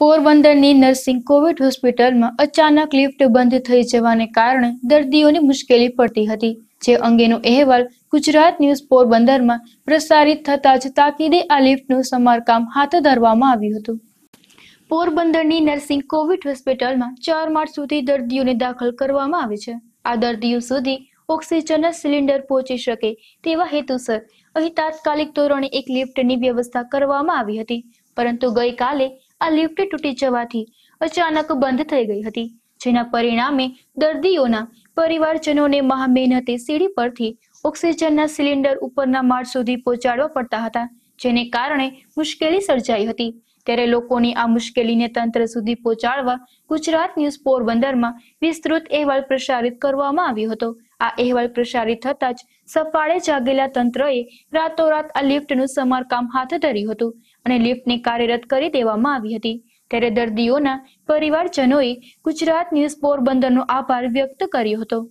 પોરબંદરની nursing Covid હોસ્પિટલમાં અચાનક લિફ્ટ બંધ થઈ જવાને કારણે દર્દીઓની મુશ્કેલી પડતી હતી જે અંગેનો અહેવાલ ગુજરાત ન્યૂઝ પોરબંદરમાં પ્રસારિત થતાં જ તાકીદે આ લિફ્ટનું સમારકામ હાથ ધરવામાં આવ્યું હતું પોરબંદરની નર્સિંગ કોવિડ હોસ્પિટલમાં ચાર માર્ચ સુધી દર્દીઓને દાખલ કરવામાં આવે છે આ દર્દીઓ સુધી ઓક્સિજનના સિલિન્ડર પહોંચી શકે તેવા હેતુસર અહીં તાત્કાલિક ધોરણે એક લિફ્ટની વ્યવસ્થા કરવામાં આવી હતી પરંતુ ગઈકાલે આ લિફ્ટ તૂટી જવાથી અચાનક બંધ થઈ ગઈ હતી જેના પરિણામે દર્દીઓના પરિવારજનોને મહામહેનતે સીડી પરથી ઓક્સિજનના સિલિન્ડર ઉપરના માળ સુધી પહોંચાડવા પડતા હતા જેને કારણે મુશ્કેલી સર્જાઈ હતી ત્યારે લોકોની આ મુશ્કેલીને તંત્ર સુધી પહોંચાડવા ગુજરાત ન્યૂઝ પોરબંદરમાં વિસ્તૃત અહેવાલ પ્રસારિત કરવામાં આવ્યો હતો આ અહેવાલ પ્રસારિત થતાં જ સફાળે જાગેલા તંત્રએ રાતોરાત આ લિફ્ટનું સમારકામ હાથ ધર્યું હતું અને લિફ્ટને કાર્યરત કરી દેવામાં આવી હતી ત્યારે દર્દીઓના પરિવારજનોએ ગુજરાત ન્યૂઝ પોરબંદરનો આભાર વ્યક્ત કર્યો હતો